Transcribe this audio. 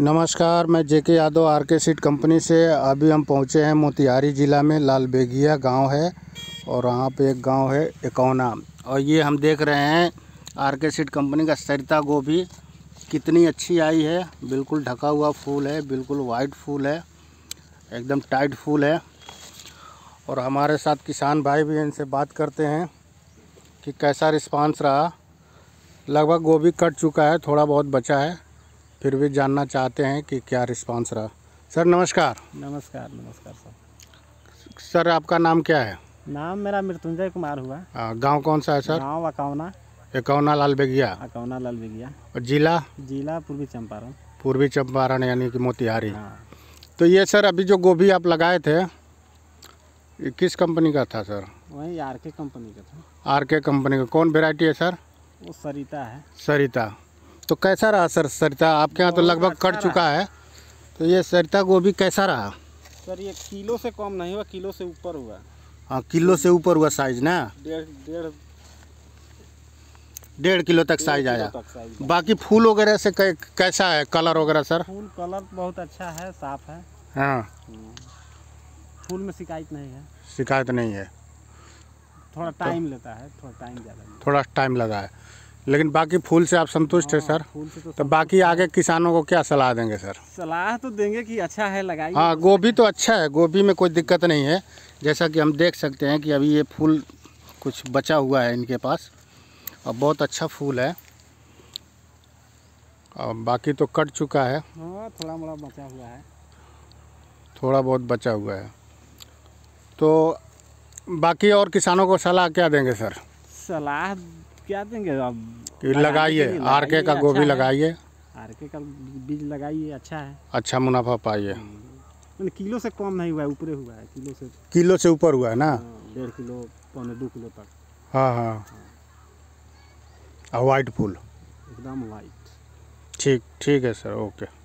नमस्कार मैं JK Yadav R K seed company से अभी हम पहुंचे हैं मोतिहारी ज़िला में लाल बेगिया गाँव है और वहाँ पे एक गांव है एकौना और ये हम देख रहे हैं आर के सीट कंपनी का सरिता गोभी कितनी अच्छी आई है बिल्कुल ढका हुआ फूल है बिल्कुल वाइट फूल है एकदम टाइट फूल है और हमारे साथ किसान भाई भी इनसे बात करते हैं कि कैसा रिस्पांस रहा लगभग गोभी कट चुका है थोड़ा बहुत बचा है फिर भी जानना चाहते हैं कि क्या रिस्पांस रहा सर नमस्कार नमस्कार नमस्कार सर सर आपका नाम क्या है नाम मेरा मृत्युंजय कुमार हुआ गांव कौन सा है सर गांव अकौना अकौना लाल बेगिया अकौना लाल बेगिया और जिला जिला पूर्वी चंपारण पूर्वी चंपारण यानी कि मोतिहारी हाँ। तो ये सर अभी जो गोभी आप लगाए थे ये किस कंपनी का था सर वही आर के कंपनी का था आर के कंपनी का कौन वेराइटी है सर वो सरिता है सरिता तो कैसा रहा सर सरिता आपके यहाँ तो लगभग कट अच्छा चुका है तो ये सरिता गोभी कैसा रहा सर ये किलो से कम नहीं हुआ किलो से ऊपर हुआ हाँ किलो से ऊपर हुआ साइज ना डेढ़ डेढ़ डेढ़ किलो तक साइज आया बाकी फूल वगैरह से कैसा है कलर वगैरह सर फूल कलर बहुत अच्छा है साफ है हाँ हम्म। फूल में शिकायत नहीं है शिकायत नहीं है थोड़ा टाइम तो, लेता है थोड़ा टाइम ज़्यादा थोड़ा टाइम लगा है लेकिन बाकी फूल से आप संतुष्ट हैं हाँ, सर तो, तो बाकी आगे किसानों को क्या सलाह देंगे सर सलाह तो देंगे कि अच्छा है लगाइए हाँ गोभी तो अच्छा है गोभी में कोई दिक्कत नहीं है जैसा कि हम देख सकते हैं कि अभी ये फूल कुछ बचा हुआ है इनके पास और बहुत अच्छा फूल है और बाकी तो कट चुका है हाँ, थोड़ा मोड़ा बचा हुआ है थोड़ा बहुत बचा हुआ है तो बाकी और किसानों को सलाह क्या देंगे सर सलाह क्या देंगे अब तो लगाइए आर के का गोभी अच्छा लगाइए आर के का बीज लगाइए अच्छा है अच्छा मुनाफा पाइए किलो से कम नहीं हुआ है ऊपर हुआ है किलो से किलो से ऊपर हुआ है ना हाँ, डेढ़ किलो पौने दो किलो तक हाँ हाँ वाइट हाँ। फूल एकदम वाइट ठीक ठीक है सर ओके